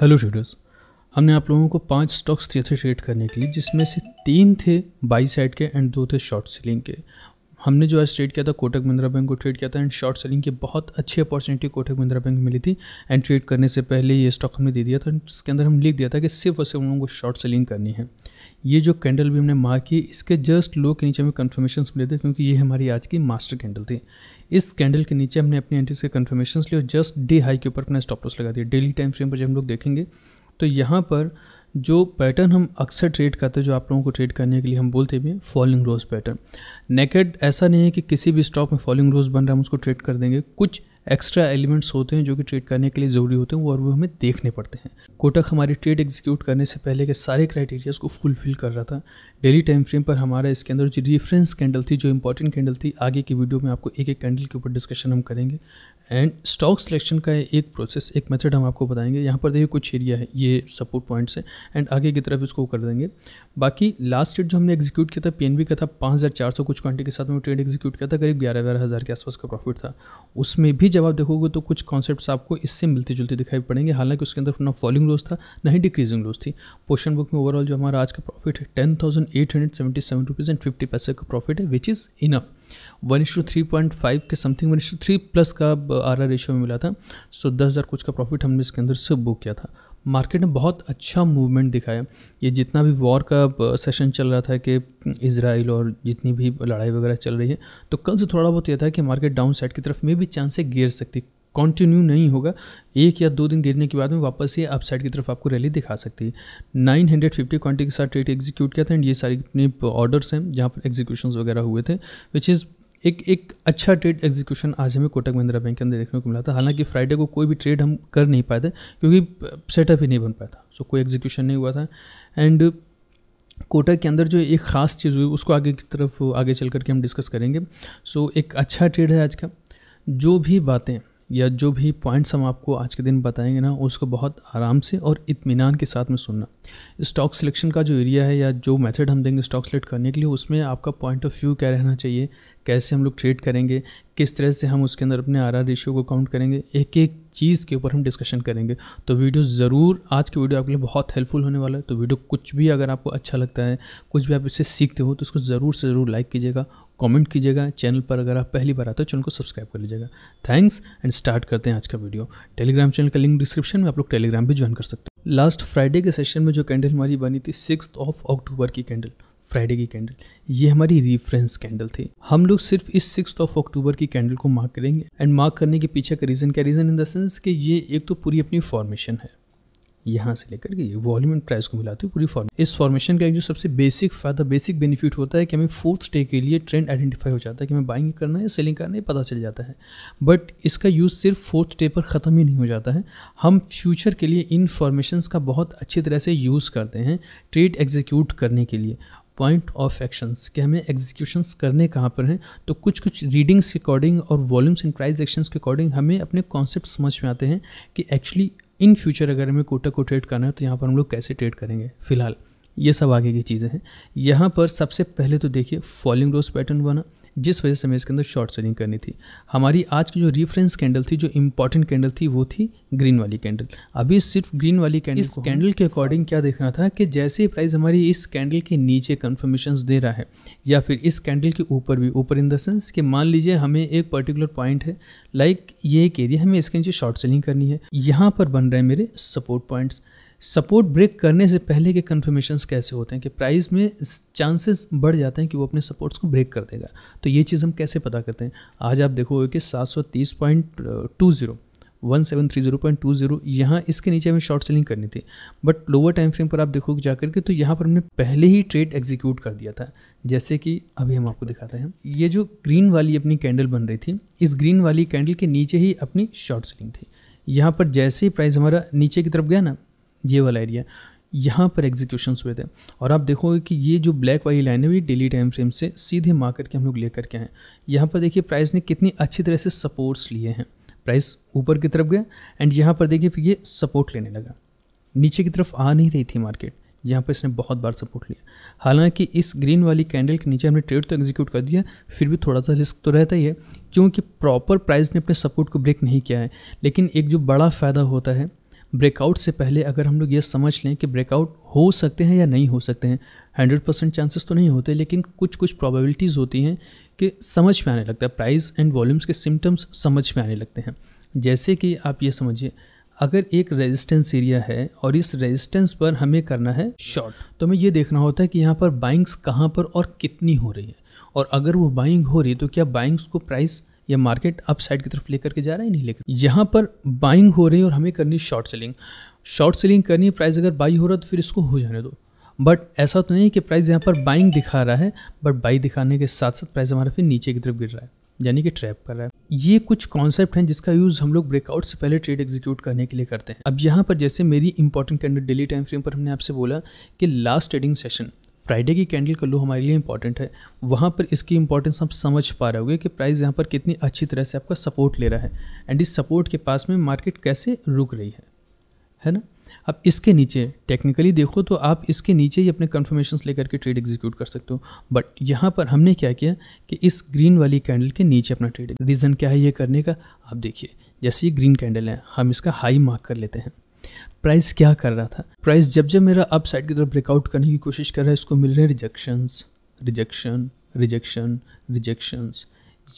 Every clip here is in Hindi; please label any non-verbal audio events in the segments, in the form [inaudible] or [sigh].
हेलो शूटर्स हमने आप लोगों को पांच स्टॉक्स दिए थे ट्रेड करने के लिए जिसमें से तीन थे बाई साइड के एंड दो थे शॉर्ट सेलिंग के हमने जो आज ट्रेड किया था कोटक महिंद्रा बैंक को ट्रेड किया था एंड शॉर्ट सेलिंग की बहुत अच्छी अपॉर्चुनिटी कोटक महिंद्रा बैंक मिली थी एंड ट्रेड करने से पहले ये स्टॉक हमने दे दिया था इसके अंदर हम लिख दिया था कि सिर्फ और सिर्फ उन लोगों को शॉर्ट सेलिंग करनी है ये जो कैंडल भी हमने मार की इसके जस्ट लो के नीचे हमें कन्फर्मेशन मिले थे क्योंकि ये हमारी आज की मास्टर कैंडल थी इस कैंडल के नीचे हमने अपनी एंट्रीज के कन्फर्मेशन लिए और जस्ट डे हाई के ऊपर अपना स्टॉप लॉस लगा दिया डेली टाइम फ्रेम पर जब हम लोग देखेंगे तो यहाँ पर जो पैटर्न हम अक्सर ट्रेड करते हैं जो आप लोगों को ट्रेड करने के लिए हम बोलते भी फॉलोइंग फॉलिंग रोज पैटर्न नेकेड ऐसा नहीं है कि किसी भी स्टॉक में फॉलिंग रोज बन रहा है हम उसको ट्रेड कर देंगे कुछ एक्स्ट्रा एलिमेंट्स होते हैं जो कि ट्रेड करने के लिए ज़रूरी होते हैं और वो हमें देखने पड़ते हैं कोटक हमारी ट्रेड एग्जीक्यूट करने से पहले के सारे क्राइटेरियाज़ को फुलफिल कर रहा था डेली टाइम फ्रेम पर हमारा इसके अंदर जो रेफरेंस कैंडल थी जो इंपॉर्टेंट कैंडल थी आगे की वीडियो में आपको एक एक कैंडल के ऊपर डिस्कशन हम करेंगे एंड स्टॉक सिलेक्शन का एक प्रोसेस एक मेथड हम आपको बताएंगे यहाँ पर देखिए कुछ एरिया है ये सपोर्ट पॉइंट्स है एंड आगे की तरफ इसको कर देंगे बाकी लास्ट डेट जो हमने एग्जीक्यूट किया था पीएनबी का था पाँच हज़ार चार सौ कुछ क्वांटिटी के साथ में ट्रेड एग्जीक्यूट किया था करीब ग्यारह ग्यारह हज़ार के आसपास का प्रॉफिट था उसमें भी जब आप देखोगे तो कुछ कॉन्सेप्ट आपको इससे मिलते जुलते दिखाई पड़ेंगे हालांकि उसके अंदर ना फॉलिंग लॉस था ना ही डिक्रीजिंग लॉस थी पोशन बुक में ओवरऑल जो हमारा आज का प्रॉफिट है ten thousand eight hundred seventy seven rupees and fifty पैसे का प्रॉफिट है which is enough one is to three point five के something one is to three plus का आर आर रेशियो में मिला था सो दस हज़ार कुछ का प्रॉफिट हमने इसके अंदर से बुक किया था मार्केट ने बहुत अच्छा मूवमेंट दिखाया ये जितना भी वॉर का सेशन uh, चल रहा था कि इसराइल uh, और जितनी भी लड़ाई वगैरह चल रही है तो कल से थोड़ा बहुत यह था कि मार्केट डाउन साइड की तरफ में भी चांसेस गिर सकती कंटिन्यू नहीं होगा एक या दो दिन गिरने के बाद में वापस से अपसाइड की तरफ आपको रैली दिखा सकती है 950 क्वांटिटी के साथ ट्रेड एग्जीक्यूट किया था एंड ये सारी अपने ऑर्डर्स हैं जहाँ पर एग्जीक्यूशन वगैरह हुए थे विच इज़ एक एक अच्छा ट्रेड एग्जीक्यूशन आज हमें कोटक महिंद्रा बैंक के अंदर देखने को मिला था हालांकि फ्राइडे को कोई भी ट्रेड हम कर नहीं पाए थे क्योंकि सेटअप ही नहीं बन पाया था सो so, कोई एग्जीक्यूशन नहीं हुआ था एंड कोटा के अंदर जो एक ख़ास चीज़ हुई उसको आगे की तरफ आगे चल करके हम डिस्कस करेंगे सो so, एक अच्छा ट्रेड है आज का जो भी बातें या जो भी पॉइंट्स हम आपको आज के दिन बताएंगे ना उसको बहुत आराम से और इतमान के साथ में सुनना स्टॉक सिलेक्शन का जो एरिया है या जो मेथड हम देंगे स्टॉक सेलेक्ट करने के लिए उसमें आपका पॉइंट ऑफ व्यू क्या रहना चाहिए कैसे हम लोग ट्रेड करेंगे किस तरह से हम उसके अंदर अपने आर आर रेशियो को काउंट करेंगे एक एक चीज़ के ऊपर हम डिस्कशन करेंगे तो वीडियो ज़रूर आज की वीडियो आपके लिए बहुत हेल्पफुल होने वाला है तो वीडियो कुछ भी अगर आपको अच्छा लगता है कुछ भी आप इससे सीखते हो तो उसको ज़रूर से ज़रूर लाइक कीजिएगा कमेंट कीजिएगा चैनल पर अगर आप पहली बार आते हो चैनल को सब्सक्राइब कर लीजिएगा थैंक्स एंड स्टार्ट करते हैं आज का वीडियो टेलीग्राम चैनल का लिंक डिस्क्रिप्शन में आप लोग टेलीग्राम भी ज्वाइन कर सकते हो लास्ट फ्राइडे के सेशन में जो कैंडल हमारी बनी थी सिक्स ऑफ अक्टूबर की कैंडल फ्राइडे की कैंडल ये हमारी रिफरेंस कैंडल थी हम लोग सिर्फ इस सिक्स ऑफ अक्टूबर की कैंडल को मार्क करेंगे एंड मार्क करने के पीछे का रीज़न क्या रीज़न इन द सेंस कि ये एक तो पूरी अपनी फॉर्मेशन है यहाँ से लेकर के वॉल्यूम एंड प्राइस को मिलाते हूँ पूरी फॉर्म इस फॉर्मेशन का एक जो सबसे बेसिक फायदा बेसिक बेनिफिट होता है कि हमें फोर्थ डे के लिए ट्रेंड आइडेंटिफाई हो जाता है कि हमें बाइंग करना है सेलिंग करना है पता चल जाता है बट इसका यूज़ सिर्फ फोर्थ डे पर ख़त्म ही नहीं हो जाता है हम फ्यूचर के लिए इन फॉर्मेशंस का बहुत अच्छी तरह से यूज़ करते हैं ट्रेड एग्जीक्यूट करने के लिए पॉइंट ऑफ एक्शंस कि हमें एग्जीक्यूशंस करने कहाँ पर हैं तो कुछ कुछ रीडिंग्स के अकॉर्डिंग और वॉल्यूम्स एंड प्राइस एक्शंस के अकॉर्डिंग हमें अपने कॉन्सेप्ट समझ में आते हैं कि एक्चुअली इन फ्यूचर अगर हमें कोटक को ट्रेड करना है तो यहाँ पर हम लोग कैसे ट्रेड करेंगे फिलहाल ये सब आगे की चीज़ें हैं यहाँ पर सबसे पहले तो देखिए फॉलिंग रोज पैटर्न बना जिस वजह से हमें इसके अंदर शॉर्ट सेलिंग करनी थी हमारी आज की जो रेफरेंस कैंडल थी जो इंपॉर्टेंट कैंडल थी वो थी ग्रीन वाली कैंडल अभी सिर्फ ग्रीन वाली कैंडल इस कैंडल के अकॉर्डिंग क्या देखना था कि जैसे ही प्राइस हमारी इस कैंडल के नीचे कन्फर्मेशन दे रहा है या फिर इस कैंडल के ऊपर भी ऊपर इन द सेंस कि मान लीजिए हमें एक पर्टिकुलर पॉइंट है लाइक ये एक एरिया हमें इसके नीचे शॉर्ट सेलिंग करनी है यहाँ पर बन रहे हैं मेरे सपोर्ट पॉइंट्स सपोर्ट ब्रेक करने से पहले के कन्फर्मेशंस कैसे होते हैं कि प्राइस में चांसेस बढ़ जाते हैं कि वो अपने सपोर्ट्स को ब्रेक कर देगा तो ये चीज़ हम कैसे पता करते हैं आज आप देखोगे कि सात सौ तीस point two zero one seven three zero point two zero यहाँ इसके नीचे हमें शॉर्ट सेलिंग करनी थी बट लोअर टाइम फ्रेम पर आप देखोगे जाकर के तो यहाँ पर हमने पहले ही ट्रेड एग्जीक्यूट कर दिया था जैसे कि अभी हम आपको दिखाते हैं ये जो ग्रीन वाली अपनी कैंडल बन रही थी इस ग्रीन वाली कैंडल के नीचे ही अपनी शॉर्ट सेलिंग थी यहाँ पर जैसे ही प्राइस हमारा नीचे की तरफ गया ना ये वाला एरिया यहाँ पर एग्जीक्यूशंस हुए थे और आप देखोगे कि ये जो ब्लैक वाली लाइन है ये डेली टाइम फ्रेम से सीधे मार्केट के हम लोग लेकर के आए यहाँ पर देखिए प्राइस ने कितनी अच्छी तरह से सपोर्ट्स लिए हैं प्राइस ऊपर की तरफ गए एंड यहाँ पर देखिए फिर ये सपोर्ट लेने लगा नीचे की तरफ आ नहीं रही थी मार्केट यहाँ पर इसने बहुत बार सपोर्ट लिया हालांकि इस ग्रीन वाली कैंडल के नीचे हमने ट्रेड तो एग्जीक्यूट कर दिया फिर भी थोड़ा सा रिस्क तो रहता ही है क्योंकि प्रॉपर प्राइस ने अपने सपोर्ट को ब्रेक नहीं किया है लेकिन एक जो बड़ा फ़ायदा होता है ब्रेकआउट से पहले अगर हम लोग ये समझ लें कि ब्रेकआउट हो सकते हैं या नहीं हो सकते हैं हंड्रेड परसेंट चांसेस तो नहीं होते लेकिन कुछ कुछ प्रोबेबिलिटीज़ होती हैं कि समझ में आने लगता है प्राइस एंड वॉल्यूम्स के सिम्टम्स समझ में आने लगते हैं जैसे कि आप ये समझिए अगर एक रेजिस्टेंस एरिया है और इस रेजिस्टेंस पर हमें करना है शॉर्ट तो हमें ये देखना होता है कि यहाँ पर बाइंग्स कहाँ पर और कितनी हो रही है और अगर वो बाइंग हो रही है तो क्या बाइंग्स को प्राइस या मार्केट अप साइड की तरफ लेकर के जा रहा है नहीं लेकर यहाँ पर बाइंग हो रही है और हमें करनी शॉर्ट सेलिंग शॉर्ट सेलिंग करनी है प्राइस अगर बाई हो रहा है तो फिर इसको हो जाने दो बट ऐसा तो नहीं कि प्राइस यहाँ पर बाइंग दिखा रहा है बट बाई दिखाने के साथ साथ प्राइस हमारा फिर नीचे की तरफ गिर रहा है यानी कि ट्रैप कर रहा है ये कुछ कॉन्सेप्ट हैं जिसका यूज़ हम लोग ब्रेकआउट से पहले ट्रेड एग्जीक्यूट करने के लिए करते हैं अब यहाँ पर जैसे मेरी important candle daily time frame पर हमने आपसे बोला कि लास्ट ट्रेडिंग सेशन फ्राइडे की कैंडल का लो हमारे लिए इंपॉर्टेंट है वहाँ पर इसकी इंपॉर्टेंस हम समझ पा रहे होंगे कि प्राइस यहाँ पर कितनी अच्छी तरह से आपका सपोर्ट ले रहा है एंड इस सपोर्ट के पास में मार्केट कैसे रुक रही है है ना अब इसके नीचे टेक्निकली देखो तो आप इसके नीचे ही अपने कन्फर्मेशन लेकर के ट्रेड एग्जीक्यूट कर सकते हो बट यहाँ पर हमने क्या किया कि इस ग्रीन वाली कैंडल के नीचे अपना ट्रेड रीज़न क्या है ये करने का आप देखिए जैसे ये ग्रीन कैंडल है हम इसका हाई मार्क कर लेते हैं प्राइस क्या कर रहा था प्राइस जब जब मेरा अप साइड की तरफ ब्रेकआउट करने की कोशिश कर रहा है इसको मिल रहे हैं रिजेक्शंस रिजेक्शन रिजेक्शन रिजेक्शंस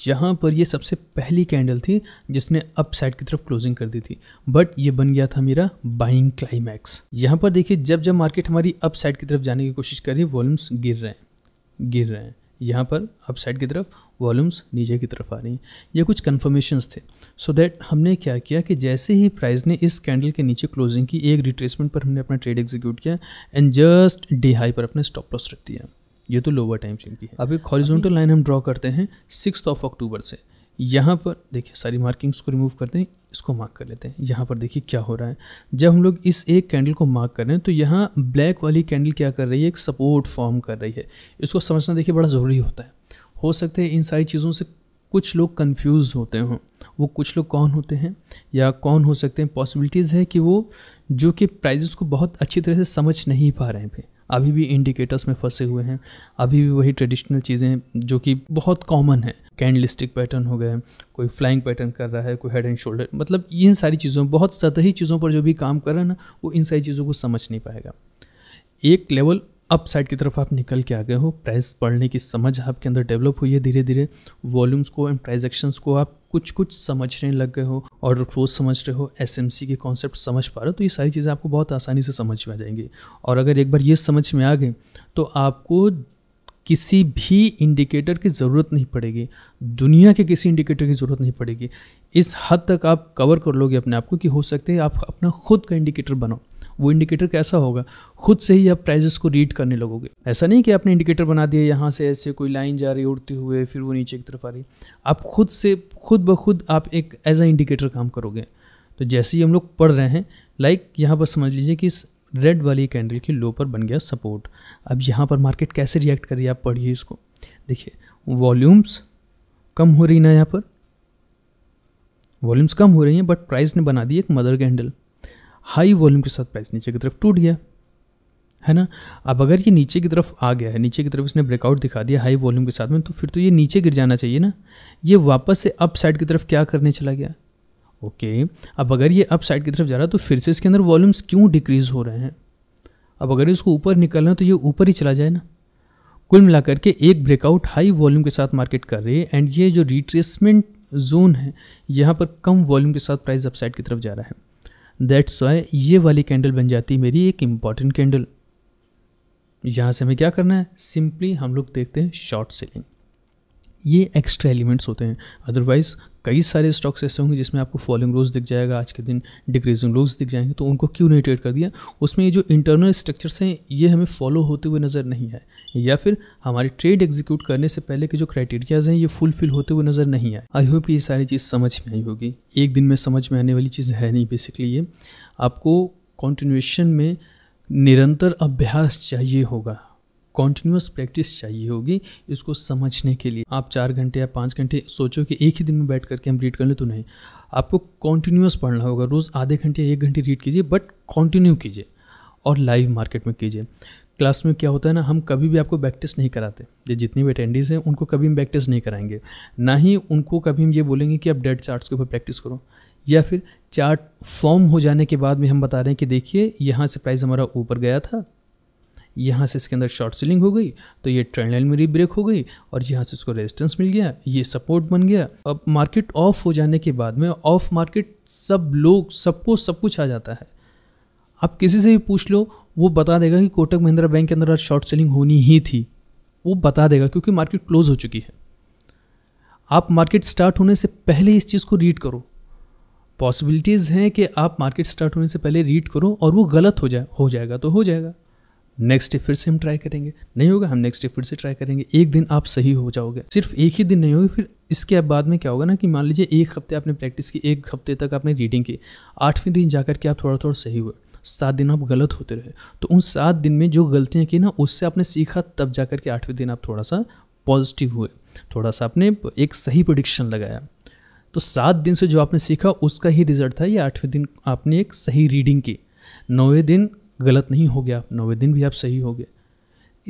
यहाँ पर ये सबसे पहली कैंडल थी जिसने अप साइड की तरफ क्लोजिंग कर दी थी बट ये बन गया था मेरा बाइंग क्लाइमैक्स यहाँ पर देखिए जब जब मार्केट हमारी अप साइड की तरफ जाने की कोशिश कर रही है वॉल्यूम्स गिर रहे हैं गिर रहे हैं यहाँ पर अप साइड की तरफ वॉल्यूम्स नीचे की तरफ आ रही हैं ये कुछ कन्फर्मेशंस थे सो so दैट हमने क्या किया कि जैसे ही प्राइस ने इस कैंडल के नीचे क्लोजिंग की एक रिट्रेसमेंट पर हमने अपना ट्रेड एग्जीक्यूट किया एंड जस्ट डे हाई पर अपने स्टॉप लॉस रख दिया ये तो लोअर टाइम फ्रेम की है अब एक हॉरिजॉन्टल लाइन हम ड्रॉ करते हैं सिक्स ऑफ अक्टूबर से यहाँ पर देखिए सारी मार्किंग्स को रिमूव करते हैं इसको मार्क कर लेते हैं यहाँ पर देखिए क्या हो रहा है जब हम लोग इस एक कैंडल को मार्क कर रहे हैं तो यहाँ ब्लैक वाली कैंडल क्या कर रही है एक सपोर्ट फॉर्म कर रही है इसको समझना देखिए बड़ा ज़रूरी होता है हो सकते हैं इन सारी चीज़ों से कुछ लोग कंफ्यूज होते हों वो कुछ लोग कौन होते हैं या कौन हो सकते हैं पॉसिबिलिटीज़ है कि वो जो कि प्राइजेस को बहुत अच्छी तरह से समझ नहीं पा रहे हैं अभी भी इंडिकेटर्स में फंसे हुए हैं अभी भी वही ट्रेडिशनल चीज़ें जो कि बहुत कॉमन है कैंडलिस्टिक पैटर्न हो गए कोई फ्लाइंग पैटर्न कर रहा है कोई हेड एंड शोल्डर मतलब इन सारी चीज़ों बहुत सतही चीज़ों पर जो भी काम कर रहा है ना वो इन सारी चीज़ों को समझ नहीं पाएगा एक लेवल अप साइड की तरफ आप निकल के आ गए हो प्राइस बढ़ने की समझ आपके अंदर डेवलप हुई है धीरे धीरे वॉल्यूम्स को एंड प्राइस एक्शंस को आप कुछ कुछ समझने लग गए हो ऑर्डर फ्लोज समझ रहे हो एस के कॉन्सेप्ट समझ पा रहे हो तो ये सारी चीज़ें आपको बहुत आसानी से समझ में आ जाएंगी और अगर एक बार ये समझ में आ गए तो आपको किसी भी इंडिकेटर की ज़रूरत नहीं पड़ेगी दुनिया के किसी इंडिकेटर की ज़रूरत नहीं पड़ेगी इस हद तक आप कवर कर लोगे अपने आप को कि हो सकते है आप अपना खुद का इंडिकेटर बनाओ वो इंडिकेटर कैसा होगा खुद से ही आप प्राइजेस को रीड करने लगोगे ऐसा नहीं कि आपने इंडिकेटर बना दिया यहाँ से ऐसे कोई लाइन जा रही उड़ते हुए फिर वो नीचे की तरफ आ रही आप खुद से खुद ब खुद आप एक एज अ इंडिकेटर काम करोगे तो जैसे ही हम लोग पढ़ रहे हैं लाइक यहाँ पर समझ लीजिए कि इस रेड वाली कैंडल के लो पर बन गया सपोर्ट अब यहाँ पर मार्केट कैसे रिएक्ट करिए आप पढ़िए इसको देखिए वॉल्यूम्स कम हो रही ना यहाँ पर वॉल्यूम्स कम हो रही हैं बट प्राइस ने बना दी एक मदर कैंडल हाई वॉल्यूम के साथ प्राइस नीचे की तरफ टूट गया है ना अब अगर ये नीचे की तरफ आ गया है नीचे की तरफ इसने ब्रेकआउट दिखा दिया हाई वॉल्यूम के साथ में तो फिर तो ये नीचे गिर जाना चाहिए ना ये वापस से अप साइड की तरफ क्या करने चला गया ओके अब अगर ये अप साइड की तरफ जा रहा है तो फिर से इसके अंदर वॉल्यूम्स क्यों डिक्रीज़ हो रहे हैं अब अगर इसको ऊपर निकलना है तो ये ऊपर ही चला जाए ना कुल मिलाकर के एक ब्रेकआउट हाई वॉल्यूम के साथ मार्केट कर रही है एंड ये जो रिट्रेसमेंट जोन है यहाँ पर कम वॉल्यूम के साथ प्राइस अपसाइड की तरफ जा रहा है दैट्स वाई ये वाली कैंडल बन जाती है मेरी एक इम्पॉर्टेंट कैंडल यहाँ से हमें क्या करना है सिंपली हम लोग देखते हैं शॉर्ट सेलिंग ये एक्स्ट्रा एलिमेंट्स होते हैं अदरवाइज कई सारे स्टॉक्स ऐसे होंगे जिसमें आपको फॉलिंग रोज दिख जाएगा आज के दिन डिक्रीजिंग रोज दिख जाएंगे तो उनको क्यों नहीं ट्रेड कर दिया उसमें ये जो इंटरनल स्ट्रक्चर्स हैं ये हमें फॉलो होते हुए नज़र नहीं आए या फिर हमारे ट्रेड एग्जीक्यूट करने से पहले के जो क्राइटेरियाज़ हैं ये फुलफिल होते हुए नज़र नहीं आए आई होप ये सारी चीज़ समझ में आई होगी एक दिन में समझ में आने वाली चीज़ है नहीं बेसिकली ये आपको कॉन्टिन्यूशन में निरंतर अभ्यास चाहिए होगा कॉन्टिन्यूस प्रैक्टिस चाहिए होगी इसको समझने के लिए आप चार घंटे या पाँच घंटे सोचो कि एक ही दिन में बैठ करके हम रीड कर लें तो नहीं आपको कॉन्टिन्यूस पढ़ना होगा रोज़ आधे घंटे या एक घंटे रीड कीजिए बट कॉन्टिन्यू कीजिए और लाइव मार्केट में कीजिए क्लास में क्या होता है ना हम कभी भी आपको बैक टेस्ट नहीं कराते ये जितने भी अटेंडीज़ हैं उनको कभी हम बैक टेस्ट नहीं कराएंगे ना ही उनको कभी हम ये बोलेंगे कि आप डेड चार्ट्स के ऊपर प्रैक्टिस करो या फिर चार्ट फॉर्म हो जाने के बाद में हम बता रहे हैं कि देखिए यहाँ से प्राइस हमारा ऊपर गया था यहाँ से इसके अंदर शॉर्ट सेलिंग हो गई तो ये ट्रेंड लाइन मेरी ब्रेक हो गई और यहाँ से इसको रेजिस्टेंस मिल गया ये सपोर्ट बन गया अब मार्केट ऑफ हो जाने के बाद में ऑफ मार्केट सब लोग सबको सब कुछ आ जाता है आप किसी से भी पूछ लो वो बता देगा कि कोटक महिंद्रा बैंक के अंदर आज शॉर्ट सेलिंग होनी ही थी वो बता देगा क्योंकि मार्केट क्लोज हो चुकी है आप मार्केट स्टार्ट होने से पहले इस चीज़ को रीड करो पॉसिबिलिटीज़ हैं कि आप मार्केट स्टार्ट होने से पहले रीड करो और वो गलत हो जाए हो जाएगा तो हो जाएगा नेक्स्ट डे फिर से हम ट्राई करेंगे नहीं होगा हम नेक्स्ट डे फिर से ट्राई करेंगे एक दिन आप सही हो जाओगे सिर्फ एक ही दिन नहीं होगा फिर इसके बाद में क्या होगा ना कि मान लीजिए एक हफ्ते आपने प्रैक्टिस की एक हफ्ते तक आपने रीडिंग की आठवें दिन जाकर के आप थोड़ा थोड़ा सही हुए सात दिन आप गलत होते रहे तो उन सात दिन में जो गलतियाँ की ना उससे आपने सीखा तब जा के आठवें दिन आप थोड़ा सा पॉजिटिव हुए थोड़ा सा आपने एक सही प्रोडिक्शन लगाया तो सात दिन से जो आपने सीखा उसका ही रिजल्ट था ये आठवें दिन आपने एक सही रीडिंग की नौवें दिन गलत नहीं हो गया आप नौवे दिन भी आप सही हो गए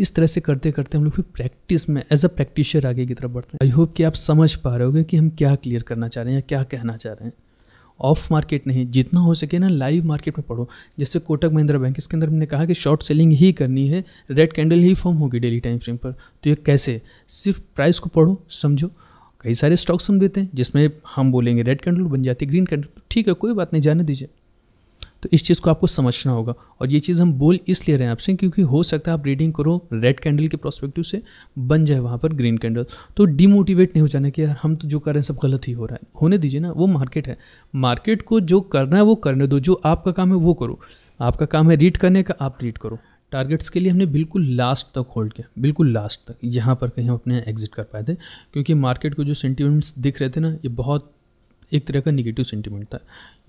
इस तरह से करते करते हम लोग फिर प्रैक्टिस में एज अ प्रैक्टिशर आगे की तरफ बढ़ते हैं आई होप कि आप समझ पा रहे होगे कि हम क्या क्लियर करना चाह रहे हैं या क्या कहना चाह रहे हैं ऑफ मार्केट नहीं जितना हो सके ना लाइव मार्केट में पढ़ो जैसे कोटक महिंद्रा बैंक इसके अंदर हमने कहा कि शॉर्ट सेलिंग ही करनी है रेड कैंडल ही फॉर्म होगी डेली टाइम फ्रेम पर तो ये कैसे सिर्फ प्राइस को पढ़ो समझो कई सारे स्टॉक्स हम देते हैं जिसमें हम बोलेंगे रेड कैंडल बन जाती ग्रीन कैंडल ठीक है कोई बात नहीं जाने दीजिए तो इस चीज़ को आपको समझना होगा और ये चीज़ हम बोल इसलिए रहे हैं आपसे क्योंकि हो सकता है आप रीडिंग करो रेड कैंडल के प्रोस्पेक्टिव से बन जाए वहाँ पर ग्रीन कैंडल तो डिमोटिवेट नहीं हो जाना कि यार हम तो जो कर रहे हैं सब गलत ही हो रहा है होने दीजिए ना वो मार्केट है मार्केट को जो करना है वो करने दो जो आपका काम है वो करो आपका काम है रीड करने का आप रीड करो टारगेट्स के लिए हमने बिल्कुल लास्ट तक होल्ड किया बिल्कुल लास्ट तक यहाँ पर कहीं हम अपने एग्जिट कर पाए थे क्योंकि मार्केट को जो सेंटिमेंट्स दिख रहे थे ना ये बहुत एक तरह का निगेटिव सेंटिमेंट था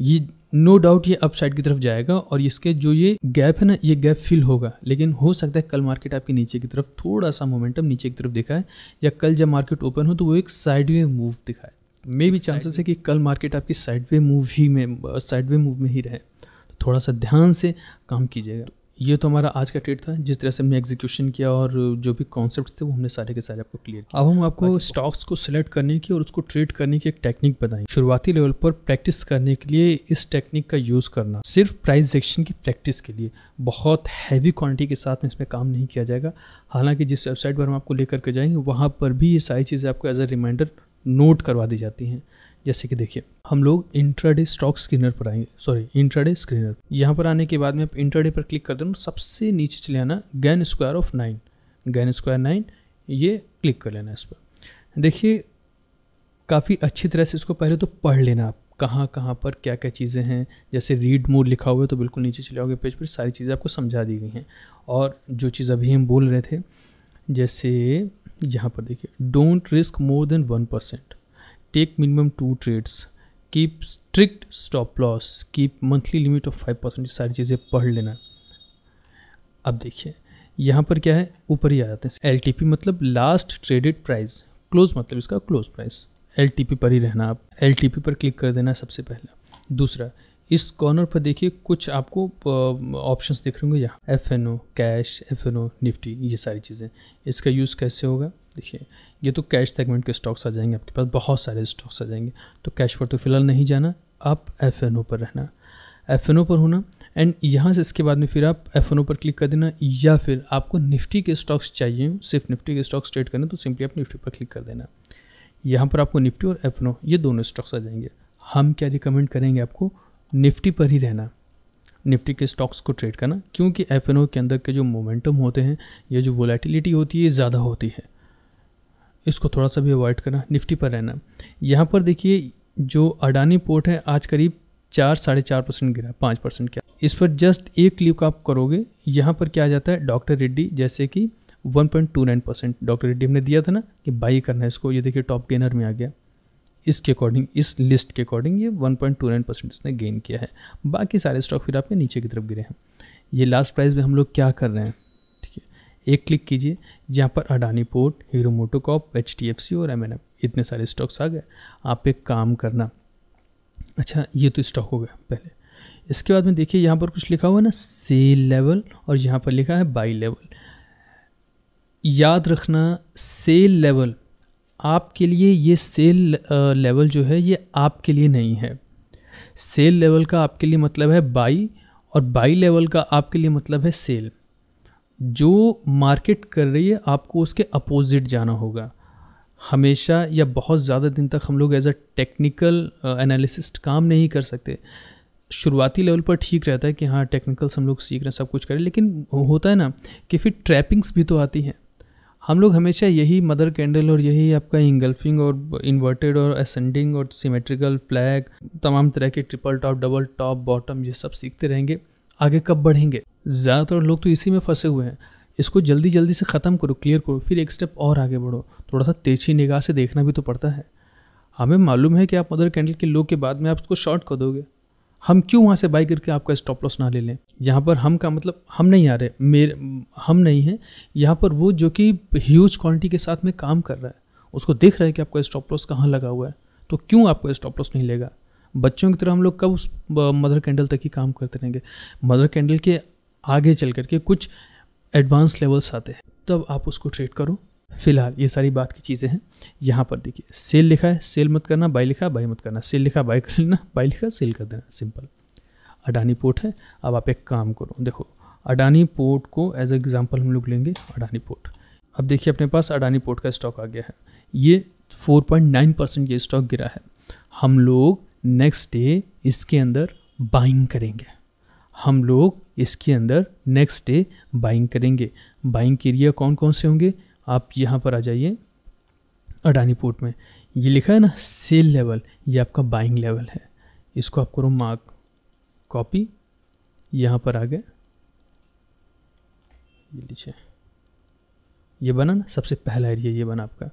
ये नो no डाउट ये अपसाइड की तरफ जाएगा और इसके जो ये गैप है ना ये गैप फिल होगा लेकिन हो सकता है कल मार्केट आपके नीचे की तरफ थोड़ा सा मोमेंटम नीचे की तरफ दिखाए या कल जब मार्केट ओपन हो तो वो एक साइडवे मूव दिखाए मे भी चांसेस है कि कल मार्केट आपकी साइडवे मूव ही में साइडवे मूव में ही रहे तो थोड़ा सा ध्यान से काम कीजिएगा ये तो हमारा आज का ट्रेड था जिस तरह से हमने एग्जीक्यूशन किया और जो भी कॉन्सेप्ट थे वो हमने सारे के सारे आपको क्लियर किया अब हम आपको स्टॉक्स को सिलेक्ट करने की और उसको ट्रेड करने की एक टेक्निक बताएंगे शुरुआती लेवल पर प्रैक्टिस करने के लिए इस टेक्निक का यूज़ करना सिर्फ प्राइस एक्शन की प्रैक्टिस के लिए बहुत हैवी क्वान्टिटी के साथ में इसमें काम नहीं किया जाएगा हालांकि जिस वेबसाइट पर हम आपको लेकर के जाएंगे वहाँ पर भी ये सारी चीज़ें आपको एज अ रिमाइंडर नोट करवा दी जाती हैं जैसे कि देखिए हम लोग इंट्राडे स्टॉक स्क्रीनर पर आएंगे सॉरी इंट्राडे स्क्रीनर यहाँ पर आने के बाद में आप इंट्राडे पर क्लिक कर देना सबसे नीचे चले आना Gann square of nine Gann square nine ये क्लिक कर लेना इस पर देखिए काफ़ी अच्छी तरह से इसको पहले तो पढ़ लेना आप कहाँ कहाँ पर क्या क्या चीज़ें हैं जैसे रीड मोड लिखा हुआ है तो बिल्कुल नीचे चले आओगे पेज पर सारी चीज़ें आपको समझा दी गई हैं और जो चीज़ अभी हम बोल रहे थे जैसे यहाँ पर देखिए don't risk more than one percent take minimum two trades keep strict stop loss keep monthly limit of five percent सारी चीज़ें पढ़ लेना अब देखिए यहाँ पर क्या है ऊपर ही आ जाते हैं एल मतलब लास्ट ट्रेडेड प्राइस क्लोज मतलब इसका क्लोज प्राइस एल पर ही रहना आप एल पर क्लिक कर देना सबसे पहला दूसरा इस कॉर्नर पर देखिए कुछ आपको ऑप्शंस दिख रहे होंगे यहाँ F N O cash F N O Nifty ये सारी चीज़ें इसका यूज़ कैसे होगा देखिए ये तो कैश सेगमेंट के स्टॉक्स आ जाएंगे आपके पास बहुत सारे स्टॉक्स आ जाएंगे तो कैश पर तो फिलहाल नहीं जाना आप एफ पर रहना एफ पर होना एंड यहाँ से इसके बाद में फिर आप एफ पर क्लिक कर देना या फिर आपको निफ्टी के स्टॉक्स चाहिए सिर्फ निफ्टी के स्टॉक्स ट्रेड करना तो सिंपली आप निफ्टी पर क्लिक कर देना यहाँ पर आपको निफ्टी और एफ ये दोनों स्टॉक्स आ जाएंगे हम क्या रिकमेंड करेंगे आपको निफ्टी पर ही रहना निफ्टी के स्टॉक्स को ट्रेड करना क्योंकि एफ के अंदर के जो मोमेंटम होते हैं या जो वोलेटिलिटी होती है ज़्यादा होती है इसको थोड़ा सा भी अवॉइड करना निफ्टी पर रहना यहाँ पर देखिए जो अडानी पोर्ट है आज करीब चार साढ़े चार परसेंट गिरा पाँच परसेंट क्या इस पर जस्ट एक क्लिप आप करोगे यहाँ पर क्या आ जाता है डॉक्टर रेड्डी जैसे कि 1.29 परसेंट डॉक्टर रेड्डी हमने दिया था ना कि बाई करना है इसको ये देखिए टॉप गेनर में आ गया इसके अकॉर्डिंग इस लिस्ट के अकॉर्डिंग ये 1.29 परसेंट इसने गेन किया है बाकी सारे स्टॉक फिर आपके नीचे की तरफ गिरे हैं ये लास्ट प्राइस में हम लोग क्या कर रहे हैं एक क्लिक कीजिए जहाँ पर Adani port Hero MotoCorp H और एम इतने सारे स्टॉक्स आ गए आप एक काम करना अच्छा ये तो स्टॉक हो गया पहले इसके बाद में देखिए यहाँ पर कुछ लिखा हुआ है ना सेल लेवल और यहाँ पर लिखा है बाई लेवल याद रखना सेल लेवल आपके लिए ये सेल लेवल जो है ये आपके लिए नहीं है सेल लेवल का आपके लिए मतलब है बाई और बाई लेवल का आपके लिए मतलब है सेल जो मार्केट कर रही है आपको उसके अपोज़िट जाना होगा हमेशा या बहुत ज़्यादा दिन तक हम लोग एज अ टेक्निकल एनालिसिस्ट काम नहीं कर सकते शुरुआती लेवल पर ठीक रहता है कि हाँ टेक्निकल्स हम लोग सीख रहे हैं सब कुछ करें लेकिन होता है ना कि फिर ट्रैपिंग्स भी तो आती हैं हम लोग हमेशा यही मदर कैंडल और यही आपका इंगल्फिंग और इन्वर्टेड और असेंडिंग और सिमेट्रिकल फ्लैग तमाम तरह के triple top double top bottom ये सब सीखते रहेंगे आगे कब बढ़ेंगे ज़्यादातर लोग तो इसी में फंसे हुए हैं इसको जल्दी जल्दी से ख़त्म करो क्लियर करो फिर एक स्टेप और आगे बढ़ो थोड़ा सा तेजी निगाह से देखना भी तो पड़ता है हमें मालूम है कि आप मदर कैंडल के लो के बाद में आप उसको शॉर्ट कर दोगे हम क्यों वहाँ से बाई करके आपका स्टॉप लॉस ना ले लें यहाँ पर हम का मतलब हम नहीं आ रहे मेरे हम नहीं हैं यहाँ पर वो जो कि ह्यूज क्वांटिटी के साथ में काम कर रहा है उसको देख रहा है कि आपका स्टॉप लॉस कहाँ लगा हुआ है तो क्यों आपका स्टॉप लॉस नहीं लेगा बच्चों की तरह हम लोग कब उस मदर कैंडल तक ही काम करते रहेंगे मदर कैंडल के आगे चल करके कुछ एडवांस लेवल्स आते हैं तब आप उसको ट्रेड करो फिलहाल ये सारी बात की चीज़ें हैं यहाँ पर देखिए सेल लिखा है सेल मत करना बाई लिखा बाई मत करना सेल लिखा बाई कर लेना बाई लिखा सेल कर देना सिंपल अडानी पोर्ट है अब आप एक काम करो देखो अडानी पोर्ट को एज एग्जाम्पल हम लोग लेंगे अडानी पोर्ट अब देखिए अपने पास अडानी पोर्ट का स्टॉक आ गया है ये 4.9 परसेंट ये स्टॉक गिरा है हम लोग नेक्स्ट डे इसके अंदर बाइंग करेंगे हम लोग इसके अंदर नेक्स्ट डे बाइंग करेंगे बाइंग के एरिया कौन कौन से होंगे आप यहाँ पर आ जाइए अडानी पोर्ट में ये लिखा है ना सेल लेवल ये आपका बाइंग लेवल है इसको आप करो मार्क कॉपी यहाँ पर आ गए ये लीजिए ये बना ना सबसे पहला एरिया ये बना आपका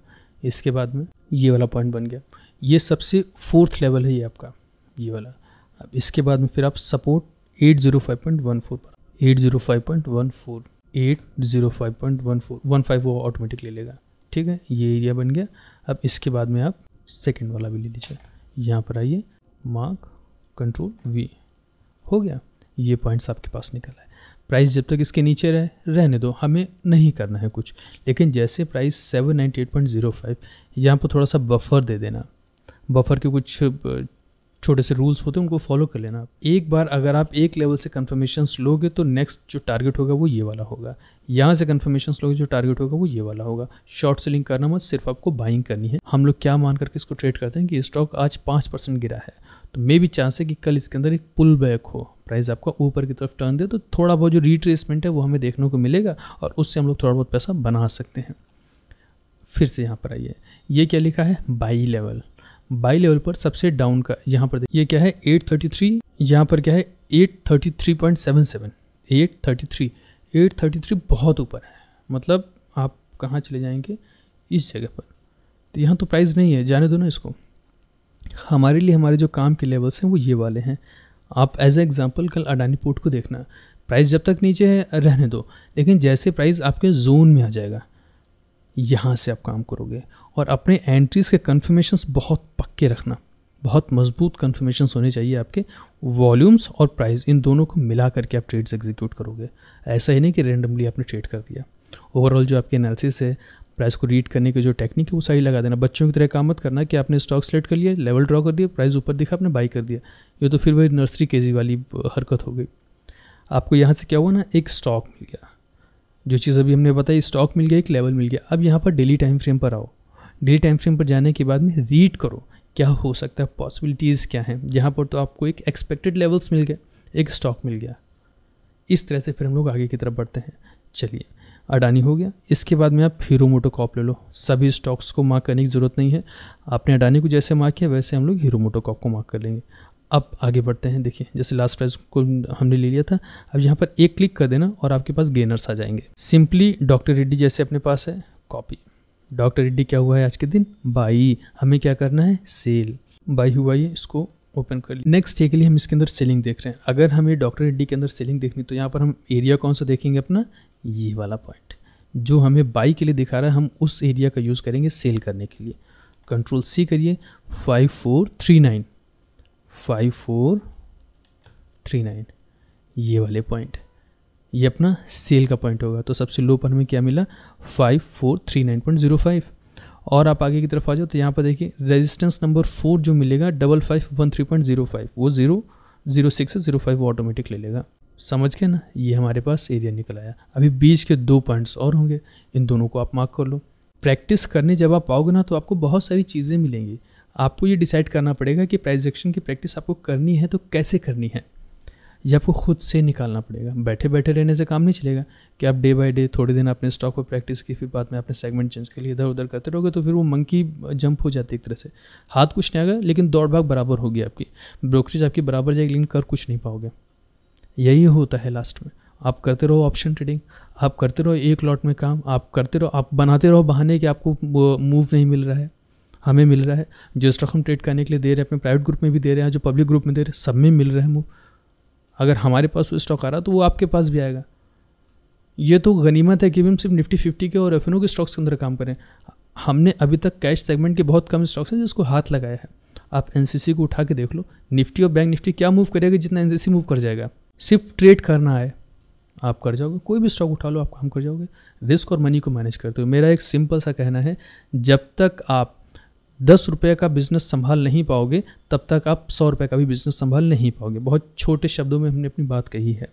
इसके बाद में ये वाला पॉइंट बन गया ये सबसे फोर्थ लेवल है ये आपका ये वाला अब इसके बाद में फिर आप support eight zero five point one four पर eight zero five point one four eight zero five point one four one five वो ऑटोमेटिक ले लेगा ठीक है ये एरिया बन गया अब इसके बाद में आप सेकेंड वाला भी ले लीजिए यहाँ पर आइए मार्क कंट्रोल वी हो गया ये पॉइंट्स आपके पास निकल है प्राइस जब तक इसके नीचे रहे रहने दो हमें नहीं करना है कुछ लेकिन जैसे price seven ninety eight point zero five यहाँ पर थोड़ा सा बफर दे देना बफर के कुछ छोटे से रूल्स होते हैं उनको फॉलो कर लेना एक बार अगर आप एक लेवल से कन्फर्मेशन लोगे तो नेक्स्ट जो टारगेट होगा वो ये वाला होगा यहाँ से कन्फर्मेशन लोगे जो टारगेट होगा वो ये वाला होगा शॉर्ट सेलिंग करना मत सिर्फ आपको बाइंग करनी है हम लोग क्या मान करके इसको ट्रेड करते हैं कि स्टॉक आज पाँच परसेंट गिरा है तो मे भी चांस है कि कल इसके अंदर एक पुल बैक हो प्राइस आपका ऊपर की तरफ टर्न दे तो थोड़ा बहुत जो रिट्रेसमेंट है वो हमें देखने को मिलेगा और उससे हम लोग थोड़ा बहुत पैसा बना सकते हैं फिर से यहाँ पर आइए ये क्या लिखा है बाई लेवल बाई लेवल पर सबसे डाउन का यहाँ पर ये क्या है 833 थर्टी थ्री यहाँ पर क्या है 833.77 थर्टी 833 बहुत ऊपर है मतलब आप कहाँ चले जाएंगे इस जगह पर तो यहाँ तो प्राइस नहीं है जाने दो ना इसको हमारे लिए हमारे जो काम के लेवल्स हैं वो ये वाले हैं आप एज ए एग्ज़ाम्पल कल अडानी पोर्ट को देखना प्राइस जब तक नीचे है रहने दो लेकिन जैसे प्राइस आपके जोन में आ जाएगा यहाँ से आप काम करोगे और अपने एंट्रीज़ के कन्फर्मेशंस बहुत पक्के रखना बहुत मजबूत कन्फर्मेशंस होने चाहिए आपके वॉल्यूम्स और प्राइस इन दोनों को मिला करके आप ट्रेड्स एग्जीक्यूट करोगे ऐसा ही नहीं कि रेंडमली आपने ट्रेड कर दिया ओवरऑल जो आपके एनालिसिस है प्राइस को रीड करने की जो टेक्निक है वो सही लगा देना बच्चों की तरह काम मत करना कि आपने स्टॉक सेलेक्ट कर लिया लेवल ड्रॉ कर दिया प्राइस ऊपर दिखा आपने बाई कर दिया ये तो फिर वही नर्सरी केजी वाली हरकत हो गई आपको यहाँ से क्या हुआ ना एक स्टॉक मिल गया जो चीज़ अभी हमने बताई स्टॉक मिल गया एक लेवल मिल गया अब यहाँ पर डेली टाइम फ्रेम पर आओ डेली टाइम फ्रेम पर जाने के बाद में रीड करो क्या हो सकता है पॉसिबिलिटीज़ क्या हैं यहाँ पर तो आपको एक एक्सपेक्टेड लेवल्स मिल गया एक स्टॉक मिल गया इस तरह से फिर हम लोग आगे की तरफ बढ़ते हैं चलिए अडानी हो गया इसके बाद में आप हीरो मोटो कॉप ले लो सभी स्टॉक्स को मार्क करने की ज़रूरत नहीं है आपने अडानी को जैसे मार्क किया वैसे हम लोग हीरो मोटो कॉप को मार्क कर लेंगे अब आगे बढ़ते हैं देखिए जैसे लास्ट प्राइस को हमने ले लिया था अब यहाँ पर एक क्लिक कर देना और आपके पास गेनर्स आ जाएंगे सिंपली डॉक्टर रेड्डी जैसे अपने पास है कॉपी डॉक्टर रेड्डी क्या हुआ है आज के दिन बाई हमें क्या करना है सेल बाई हुआ ये इसको ओपन कर ली नेक्स्ट डे के लिए हम इसके अंदर सेलिंग देख रहे हैं अगर हमें डॉक्टर रेड्डी के अंदर सेलिंग देखनी तो यहाँ पर हम एरिया कौन सा देखेंगे अपना ये वाला पॉइंट जो हमें बाई के लिए दिखा रहा है हम उस एरिया का यूज़ करेंगे सेल करने के लिए कंट्रोल सी करिए five four three nine five four three nine ये वाले पॉइंट ये अपना सेल का पॉइंट होगा तो सबसे लो पर हमें क्या मिला five four three nine point zero five और आप आगे की तरफ आ जाओ तो यहाँ पर देखिए रेजिस्टेंस नंबर फोर जो मिलेगा double five one three point zero five वो zero zero six zero five वो ऑटोमेटिक ले लेगा समझ के ना ये हमारे पास एरिया निकल आया अभी बीच के दो पॉइंट्स और होंगे इन दोनों को आप मार्क कर लो प्रैक्टिस करने जब आप आओगे ना तो आपको बहुत सारी चीज़ें मिलेंगी आपको ये डिसाइड करना पड़ेगा कि प्राइस एक्शन की प्रैक्टिस आपको करनी है तो कैसे करनी है यह आपको खुद से निकालना पड़ेगा बैठे बैठे रहने से काम नहीं चलेगा कि आप डे बाय डे थोड़े दिन आपने स्टॉक पर प्रैक्टिस की फिर बाद में आपने सेगमेंट चेंज के लिए इधर उधर करते रहोगे तो फिर वो मंकी जंप हो जाती है एक तरह से हाथ कुछ नहीं आएगा लेकिन दौड़ भाग बराबर होगी आपकी ब्रोकरेज आपकी बराबर जाएगी लेकिन कर कुछ नहीं पाओगे यही होता है लास्ट में आप करते रहो ऑप्शन ट्रेडिंग आप करते रहो एक लॉट में काम आप करते रहो आप बनाते रहो बहाने कि आपको मूव नहीं मिल रहा है हमें मिल रहा है जो स्टॉक हम ट्रेड करने के लिए दे रहे हैं अपने प्राइवेट ग्रुप में भी दे रहे हैं जो पब्लिक ग्रुप में दे रहे हैं सब में मिल रहा है मूव अगर हमारे पास वो स्टॉक आ रहा तो वो आपके पास भी आएगा ये तो गनीमत है कि हम सिर्फ निफ्टी फिफ्टी के और एफ के स्टॉक्स के अंदर काम करें हमने अभी तक कैश सेगमेंट के बहुत कम स्टॉक्स हैं जिसको हाथ लगाया है आप एन को उठा के देख लो निफ्टी और बैंक निफ्टी क्या मूव करेगा जितना एन मूव कर जाएगा सिर्फ ट्रेड करना है आप कर जाओगे कोई भी स्टॉक उठा लो आप काम कर जाओगे रिस्क और मनी को मैनेज करते हो मेरा एक सिंपल सा कहना है जब तक आप दस रुपये का बिज़नेस संभाल नहीं पाओगे तब तक आप सौ रुपये का भी बिज़नेस संभाल नहीं पाओगे बहुत छोटे शब्दों में हमने अपनी बात कही है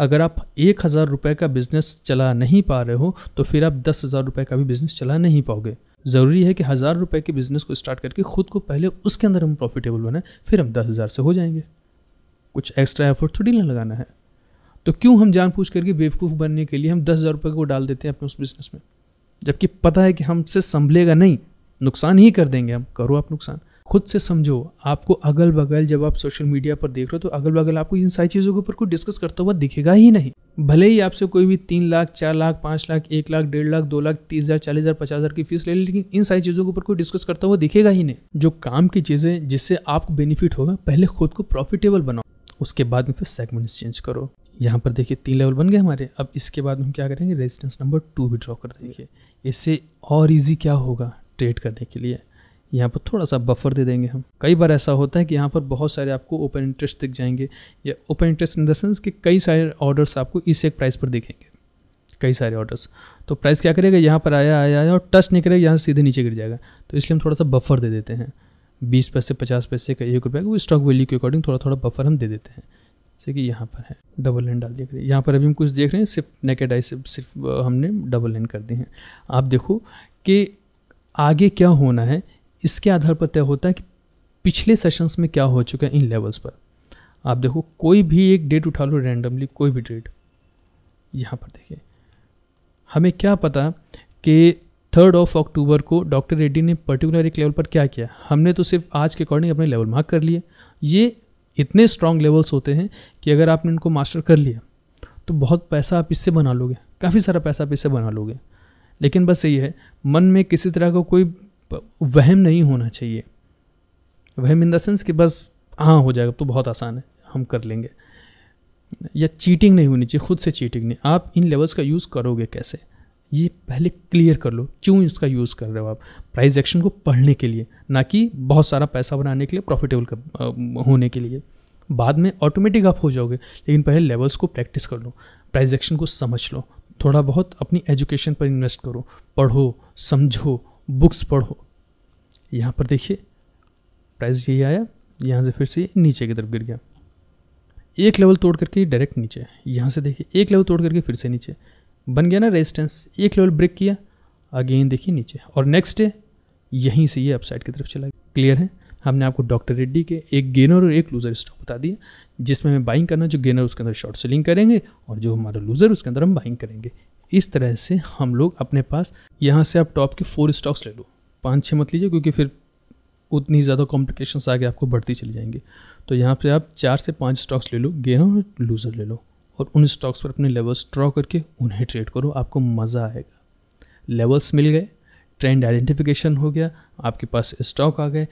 अगर आप एक हज़ार रुपये का बिज़नेस चला नहीं पा रहे हो तो फिर आप दस हज़ार रुपये का भी बिज़नेस चला नहीं पाओगे ज़रूरी है कि हज़ार रुपये के बिज़नेस को स्टार्ट करके ख़ुद को पहले उसके अंदर हम प्रॉफिटेबल बनाए फिर हम दस हज़ार से हो जाएंगे कुछ एक्स्ट्रा एफर्ट थोड़ी ना लगाना है तो क्यों हम जान पूछ करके बेवकूफ़ बनने के लिए हम दस हज़ार रुपये को डाल देते हैं अपने उस बिज़नेस में जबकि पता है कि हमसे संभलेगा नहीं नुकसान ही कर देंगे हम करो आप नुकसान खुद से समझो आपको अगल बगल जब आप सोशल मीडिया पर देख रहे हो तो अगल बगल आपको इन सारी चीज़ों के ऊपर कोई डिस्कस करता हुआ दिखेगा ही नहीं भले ही आपसे कोई भी तीन लाख चार लाख पाँच लाख एक लाख डेढ़ लाख दो लाख तीस हज़ार चालीस हज़ार पचास हज़ार की फीस ले ले लेकिन इन सारी चीज़ों के ऊपर कोई डिस्कस करता हुआ दिखेगा ही नहीं जो काम की चीज़ें जिससे आपको बेनिफिट होगा पहले खुद को प्रॉफिटेबल बनाओ उसके बाद में फिर सेगमेंट्स चेंज करो यहाँ पर देखिए तीन लेवल बन गए हमारे अब इसके बाद हम क्या करेंगे रेजिडेंस नंबर टू भी ड्रॉ कर देंगे इससे और इजी क्या होगा ट्रेड करने के लिए यहाँ पर थोड़ा सा बफर दे देंगे हम कई बार ऐसा होता है कि यहाँ पर बहुत सारे आपको ओपन इंटरेस्ट दिख जाएंगे या ओपन इंटरेस्ट इन देंस कि कई सारे ऑर्डर्स आपको इस एक प्राइस पर दिखेंगे कई सारे ऑर्डर्स तो प्राइस क्या करेगा यहाँ पर आया आया आया और टच नहीं करेगा यहाँ सीधे नीचे गिर जाएगा तो इसलिए हम थोड़ा सा बफर दे देते हैं बीस पैसे पचास पैसे का एक रुपये वो स्टॉक वैल्यू के अकॉर्डिंग थोड़ा थोड़ा बफर हम दे देते हैं जैसे कि यहाँ पर है डबल लाइन डाल दिया करिए यहाँ पर अभी हम कुछ देख रहे हैं सिर्फ नेकेट आई सिर्फ सिर्फ हमने डबल लाइन कर दी है आप देखो कि आगे क्या होना है इसके आधार पर तय होता है कि पिछले सेशंस में क्या हो चुका है इन लेवल्स पर आप देखो कोई भी एक डेट उठा लो रैंडमली कोई भी डेट यहाँ पर देखिए हमें क्या पता कि थर्ड ऑफ अक्टूबर को डॉक्टर रेड्डी ने पर्टिकुलर एक लेवल पर क्या किया हमने तो सिर्फ आज के अकॉर्डिंग अपने लेवल मार्क कर लिए ये इतने स्ट्रॉन्ग लेवल्स होते हैं कि अगर आपने इनको मास्टर कर लिया तो बहुत पैसा आप इससे बना लोगे काफ़ी सारा पैसा आप इससे बना लोगे लेकिन बस यही है मन में किसी तरह का को कोई वहम नहीं होना चाहिए वहम इन द सेंस कि बस हाँ हो जाएगा तो बहुत आसान है हम कर लेंगे या चीटिंग नहीं होनी चाहिए खुद से चीटिंग नहीं आप इन लेवल्स का यूज़ करोगे कैसे ये पहले क्लियर कर लो क्यों इसका यूज़ कर रहे हो आप प्राइस एक्शन को पढ़ने के लिए ना कि बहुत सारा पैसा बनाने के लिए प्रॉफिटेबल होने के लिए बाद में ऑटोमेटिक आप हो जाओगे लेकिन पहले लेवल्स को प्रैक्टिस कर लो प्राइस एक्शन को समझ लो थोड़ा बहुत अपनी एजुकेशन पर इन्वेस्ट करो पढ़ो समझो बुक्स पढ़ो यहाँ पर देखिए प्राइस यही आया यहाँ से फिर से नीचे की तरफ गिर गया एक लेवल तोड़ करके डायरेक्ट नीचे यहाँ से देखिए एक लेवल तोड़ करके फिर से नीचे बन गया ना रेजिस्टेंस एक लेवल ब्रेक किया अगेन देखिए नीचे और नेक्स्ट डे यहीं से ये अपसाइड की तरफ चला गया क्लियर है हमने आपको डॉक्टर रेड्डी के एक गेनर और एक लूज़र स्टॉक बता दिया जिसमें हमें बाइंग करना जो गेनर उसके अंदर शॉर्ट सेलिंग करेंगे और जो हमारा लूज़र उसके अंदर हम बाइंग करेंगे इस तरह से हम लोग अपने पास यहाँ से आप टॉप के फोर स्टॉक्स ले लो पाँच छः मत लीजिए क्योंकि फिर उतनी ज़्यादा कॉम्प्लिकेशंस आगे आपको बढ़ती चली जाएंगी तो यहाँ पर आप चार से पाँच स्टॉक्स ले लो गेनर और लूज़र ले लो और उन स्टॉक्स पर अपने लेवल्स ड्रॉ करके उन्हें ट्रेड करो आपको मज़ा आएगा लेवल्स मिल गए ट्रेंड आइडेंटिफिकेशन हो गया आपके पास स्टॉक आ गए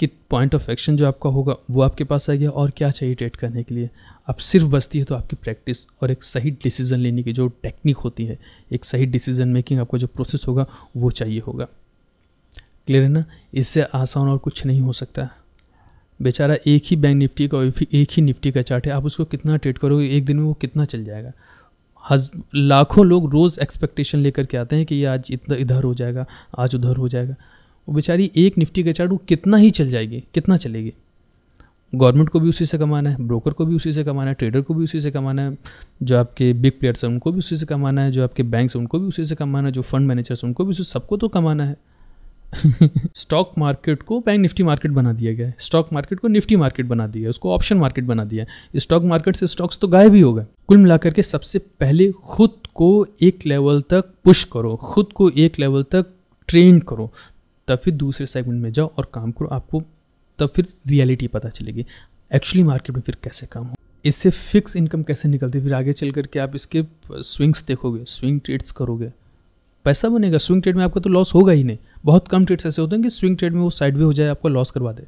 कि पॉइंट ऑफ एक्शन जो आपका होगा वो आपके पास आ गया और क्या चाहिए ट्रेड करने के लिए आप सिर्फ बचती है तो आपकी प्रैक्टिस और एक सही डिसीजन लेने की जो टेक्निक होती है एक सही डिसीजन मेकिंग आपका जो प्रोसेस होगा वो चाहिए होगा क्लियर है ना इससे आसान और कुछ नहीं हो सकता बेचारा एक ही बैंक निफ्टी का एक ही निफ्टी का चार्ट है आप उसको कितना ट्रेड करोगे एक दिन में वो कितना चल जाएगा हज लाखों लोग रोज़ एक्सपेक्टेशन लेकर के आते हैं कि ये आज इतना इधर हो जाएगा आज उधर हो जाएगा वो बेचारी एक निफ्टी के चार्ट वो कितना ही चल जाएगी कितना चलेगी गवर्नमेंट को भी उसी से कमाना है ब्रोकर को भी उसी से कमाना है ट्रेडर को भी उसी से कमाना है जो आपके बिग प्लेयर्स हैं उनको भी उसी से कमाना है जो आपके बैंक्स हैं उनको भी उसी से कमाना है जो फंड मैनेजर्स हैं उनको भी उसी सबको तो कमाना है [laughs] स्टॉक मार्केट को बैंक निफ्टी मार्केट बना दिया गया है स्टॉक मार्केट को निफ्टी मार्केट बना दिया है उसको ऑप्शन मार्केट बना दिया है स्टॉक मार्केट से स्टॉक्स तो गायब ही हो गए कुल मिलाकर के सबसे पहले खुद को एक लेवल तक पुश करो खुद को एक लेवल तक ट्रेन करो तब फिर दूसरे सेगमेंट में जाओ और काम करो आपको तब फिर रियलिटी पता चलेगी एक्चुअली मार्केट में फिर कैसे काम हो इससे फिक्स इनकम कैसे निकलती है फिर आगे चल करके आप इसके स्विंग्स देखोगे स्विंग ट्रेड्स करोगे पैसा बनेगा स्विंग ट्रेड में आपका तो लॉस होगा ही नहीं बहुत कम ट्रेड्स ऐसे होते हैं कि स्विंग ट्रेड में वो साइड वे हो जाए आपको लॉस करवा दे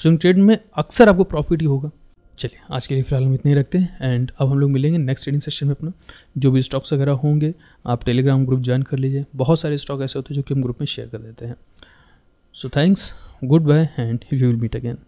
स्विंग ट्रेड में अक्सर आपको प्रॉफिट ही होगा चलिए आज के लिए फिलहाल हम इतने ही रखते हैं एंड अब हम लोग मिलेंगे नेक्स्ट ट्रेडिंग सेशन में अपना जो भी स्टॉक्स वगैरह होंगे आप टेलीग्राम ग्रुप ज्वाइन कर लीजिए बहुत सारे स्टॉक ऐसे होते हैं जो कि हम ग्रुप में शेयर कर देते हैं So thanks, goodbye, and we will meet again.